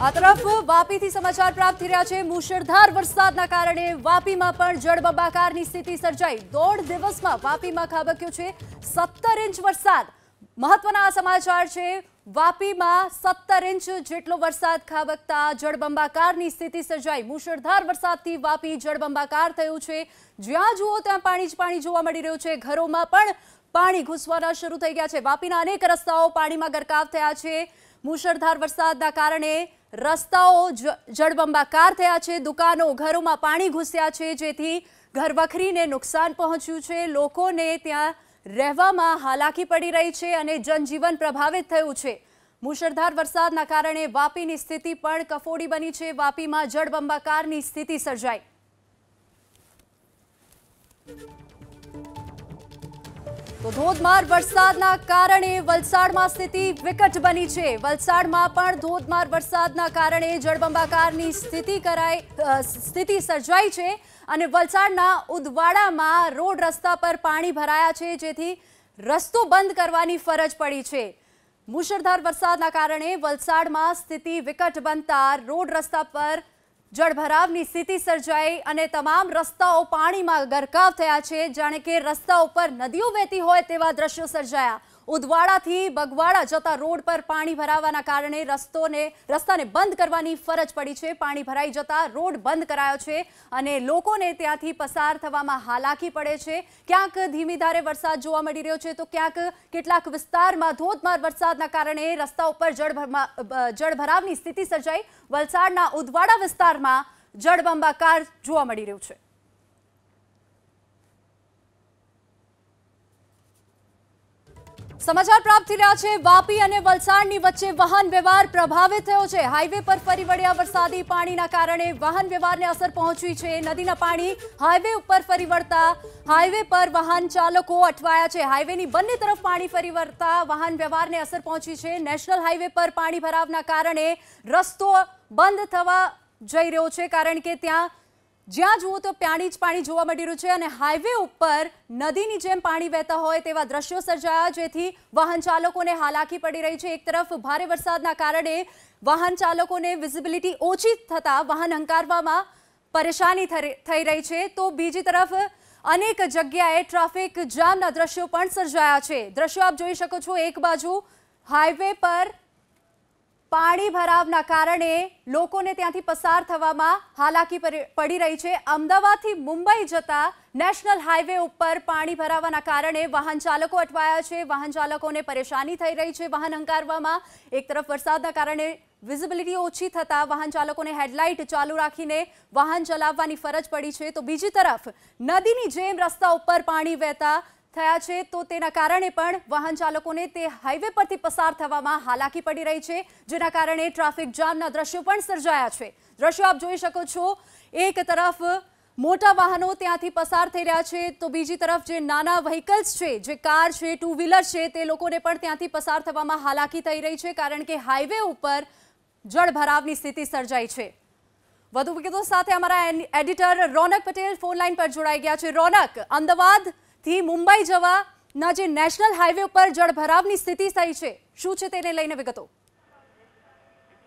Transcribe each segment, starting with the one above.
આ તરફ વાપીથી સમાચાર પ્રાપ્ત થઈ રહ્યા છે મુશળધાર વરસાદના કારણે વાપીમાં પણ જળબંબાકારની સ્થિતિ સર્જાઈ દોઢ દિવસમાં વાપીમાં ખાબક્યો છે સત્તર ઇંચ વરસાદ મહત્વના સમાચાર છે વાપીમાં સત્તર ઇંચ જેટલો વરસાદ ખાબકતા જળબંબાકારની સ્થિતિ સર્જાઈ મુશળધાર વરસાદથી વાપી જળબંબાકાર થયું છે જ્યાં જુઓ ત્યાં પાણી જ પાણી જોવા મળી રહ્યું છે ઘરોમાં પણ પાણી ઘૂસવાના શરૂ થઈ ગયા છે વાપીના અનેક રસ્તાઓ પાણીમાં ગરકાવ થયા છે મુશળધાર વરસાદના કારણે રસ્તાઓ જળબંબાકાર થયા છે દુકાનો ઘરોમાં પાણી ઘૂસ્યા છે જેથી ઘરવખરીને નુકસાન પહોંચ્યું છે લોકોને ત્યાં રહેવામાં હાલાકી પડી રહી છે અને જનજીવન પ્રભાવિત થયું છે મુશળધાર વરસાદના કારણે વાપીની સ્થિતિ પણ કફોડી બની છે વાપીમાં જળબંબાકારની સ્થિતિ સર્જાઈ તો ધોધમાર વરસાદના કારણે વલસાડમાં સ્થિતિ વિકટ બની છે વલસાડમાં પણ ધોધમાર વરસાદના કારણે જળબંબાકારની સ્થિતિ કરાઈ સ્થિતિ સર્જાઈ છે અને વલસાડના ઉદવાડામાં રોડ રસ્તા પર પાણી ભરાયા છે જેથી રસ્તો બંધ કરવાની ફરજ પડી છે મુશળધાર વરસાદના કારણે વલસાડમાં સ્થિતિ વિકટ બનતા રોડ રસ્તા પર જળભરાવની સ્થિતિ સર્જાઈ અને તમામ રસ્તાઓ પાણીમાં ગરકાવ થયા છે જાણે કે રસ્તા ઉપર નદીઓ વહેતી હોય તેવા દ્રશ્યો સર્જાયા ઉદવાડાથી બગવાડા જતા રોડ પર પાણી ભરાવાના કારણે રસ્તોને રસ્તાને બંધ કરવાની ફરજ પડી છે પાણી ભરાઈ જતા રોડ બંધ કરાયો છે અને લોકોને ત્યાંથી પસાર થવામાં હાલાકી પડે છે ક્યાંક ધીમી ધારે વરસાદ જોવા મળી રહ્યો છે તો ક્યાંક કેટલાક વિસ્તારમાં ધોધમાર વરસાદના કારણે રસ્તા ઉપર જળભરાવની સ્થિતિ સર્જાઈ વલસાડના ઉદવાડા વિસ્તારમાં જળબંબાકાર જોવા મળી રહ્યું છે સમાચાર પ્રાપ્ત થઈ રહ્યા છે વાપી અને વલસાડની વચ્ચે વાહન વ્યવહાર પ્રભાવિત થયો છે હાઈવે પર ફરી વળ્યા વરસાદી પાણીના કારણે વાહન વ્યવહારને અસર પહોંચી છે નદીના પાણી હાઈવે ઉપર ફરી વળતા હાઈવે પર વાહન ચાલકો અટવાયા છે હાઈવેની બંને તરફ પાણી ફરી વળતા વાહન વ્યવહારને અસર પહોંચી છે નેશનલ હાઈવે પર પાણી ભરાવના કારણે રસ્તો બંધ થવા જઈ રહ્યો છે કારણ કે ત્યાં જ્યાં જુઓ તો પાણી જ પાણી જોવા મળી રહ્યું છે અને હાઈવે ઉપર નદીની જેમ પાણી વહેતા હોય તેવા દ્રશ્યો સર્જાયા જેથી વાહન ચાલકોને હાલાકી પડી રહી છે એક તરફ ભારે વરસાદના કારણે વાહન ચાલકોને વિઝિબિલિટી ઓછી થતાં વાહન હંકારવામાં પરેશાની થઈ રહી છે તો બીજી તરફ અનેક જગ્યાએ ટ્રાફિક જામના દ્રશ્યો પણ સર્જાયા છે દ્રશ્યો આપ જોઈ શકો છો એક બાજુ હાઈવે પર પાણી ભરાવના કારણે લોકોને ત્યાંથી પસાર થવામાં હાલાકી પડી રહી છે અમદાવાદથી મુંબઈ જતા નેશનલ હાઈવે ઉપર પાણી ભરાવાના કારણે વાહન ચાલકો અટવાયા છે વાહન ચાલકોને પરેશાની થઈ રહી છે વાહન હંકારવામાં એક તરફ વરસાદના કારણે વિઝિબિલિટી ઓછી થતાં વાહન ચાલકોને હેડલાઇટ ચાલુ રાખીને વાહન ચલાવવાની ફરજ પડી છે તો બીજી તરફ નદીની જેમ રસ્તા ઉપર પાણી વહેતા થયા છે તો તેના કારણે પણ વાહન ચાલકોને તે હાઈવે પરથી પસાર થવામાં હાલાકી પડી રહી છે જેના કારણે ટ્રાફિક જામના દ્રશ્યો પણ સર્જાયા છે દ્રશ્યો આપ જોઈ શકો છો એક તરફ મોટા વાહનો ત્યાંથી પસાર થઈ રહ્યા છે તો બીજી તરફ જે નાના વ્હીકલ્સ છે જે કાર છે ટુ વ્હીલર છે તે લોકોને પણ ત્યાંથી પસાર થવામાં હાલાકી થઈ રહી છે કારણ કે હાઈવે ઉપર જળભરાવની સ્થિતિ સર્જાઈ છે વધુ વિગતો સાથે અમારા editor Ronak Patel phone line પર જોડાઈ ગયા છે રોનક અમદાવાદ થી મુંબઈ જવાના જે નેશનલ હાઈવે ઉપર જળભરાવની સ્થિતિ થઈ છે શું છે તેને લઈને વિગતો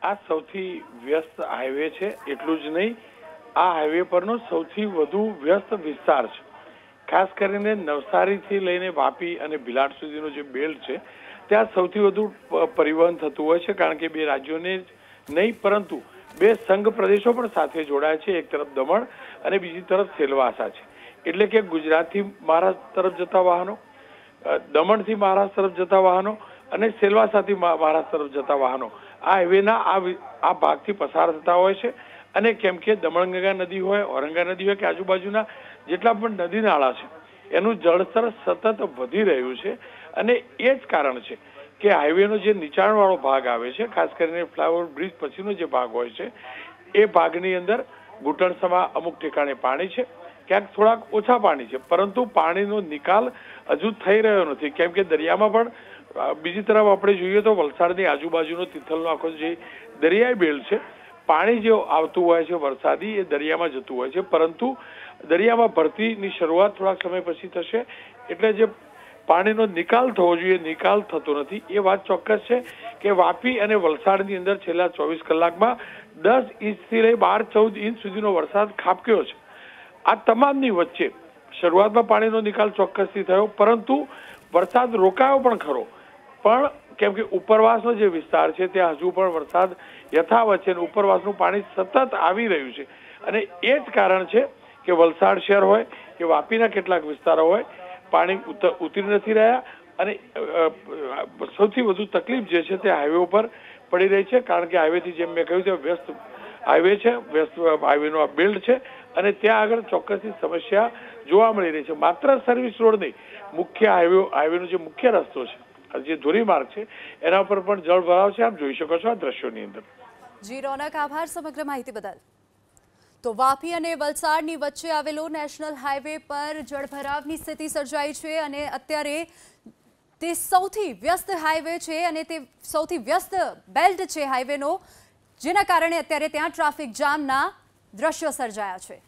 આ સૌથી વ્યસ્ત હાઈવે છે એટલું જ નહીં આ હાઈવે પરનો સૌથી વધુ વ્યસ્ત વિસ્તાર છે ખાસ કરીને નવસારીથી લઈને વાપી અને ભિલાડ સુધીનો જે બેલ્ટ છે ત્યાં સૌથી વધુ પરિવહન થતું હોય છે કારણ કે બે રાજ્યોને નહીં પરંતુ બે સંઘ પ્રદેશો પણ સાથે જોડાયા છે એક તરફ દમણ અને બીજી તરફ સેલવાસા છે એટલે કે ગુજરાતથી મહારાષ્ટ્ર તરફ જતા વાહનો દમણથી મહારાષ્ટ્ર તરફ જતા વાહનો અને સેલવાસાથી મહારાષ્ટ્ર તરફ જતા વાહનો આ હાઈવેના આ ભાગથી પસાર થતા હોય છે અને કેમ કે દમણગંગા નદી હોય ઔરંગા નદી હોય કે આજુબાજુના જેટલા પણ નદી નાળા છે એનું જળસ્તર સતત વધી રહ્યું છે અને એ જ કારણ છે કે હાઈવેનો જે નીચાણવાળો ભાગ આવે છે ખાસ કરીને ફ્લાયઓવર બ્રિજ પછીનો જે ભાગ હોય છે એ ભાગની અંદર ઘૂંટણસમાં અમુક ઠેકાણે પાણી છે ક્યાંક થોડાક ઓછા પાણી છે પરંતુ પાણીનો નિકાલ હજુ થઈ રહ્યો નથી કેમ કે દરિયામાં પણ બીજી તરફ આપણે જોઈએ તો વલસાડની આજુબાજુનો તિથલનો આખો જે દરિયાઈ બેલ છે પાણી જે આવતું હોય છે વરસાદી એ દરિયામાં જતું હોય છે પરંતુ દરિયામાં ભરતીની શરૂઆત થોડાક સમય પછી થશે એટલે જે પાણીનો નિકાલ થવો જોઈએ નિકાલ થતો નથી એ વાત ચોક્કસ છે કે વાપી અને વલસાડની અંદર છેલ્લા ચોવીસ કલાકમાં દસ ઇંચથી લઈ બાર ચૌદ ઇંચ સુધીનો વરસાદ ખાબક્યો છે આ તમામની વચ્ચે શરૂઆતમાં પાણીનો નિકાલ ચોક્કસથી થયો પરંતુ વરસાદ રોકાયો પણ ખરો પણ કેમ કે ઉપરવાસનો જે વિસ્તાર છે ત્યાં હજુ પણ વરસાદ યથાવત છે અને ઉપરવાસનું પાણી સતત આવી રહ્યું છે અને એ જ કારણ છે કે વલસાડ શહેર હોય કે વાપીના કેટલાક વિસ્તારો હોય પાણી ઉતરી નથી રહ્યા અને સૌથી વધુ તકલીફ જે છે તે હાઈવે ઉપર પડી રહી છે કારણ કે હાઈવેથી જેમ મેં કહ્યું છે વ્યસ્ત હાઈવે છે વ્યસ્ત હાઈવેનો આ બિલ્ડ છે અને ત્યાં આગળ ચોક્કસથી સમસ્યા જોવા મળી રહી છે માત્ર સર્વિસ રોડ નહીં મુખ્ય હાઈવે હાઈવેનો જે મુખ્ય રસ્તો છે જે ધોરીમાર્ગ છે એના પર પણ જળ ભરાવ છે આપ જોઈ શકો છો આ દ્રશ્યોની અંદર જી રોનક આભાર સમગ્ર માહિતી બદલ તો વાપી અને વલસાડની વચ્ચે આવેલો નેશનલ હાઈવે પર જળભરાવની સ્થિતિ સર્જાઈ છે અને અત્યારે તે સૌથી વ્યસ્ત હાઈવે છે અને તે સૌથી વ્યસ્ત બેલ્ટ છે હાઈવેનો જેના કારણે અત્યારે ત્યાં ટ્રાફિક જામના દ્રશ્યો સર્જાયા છે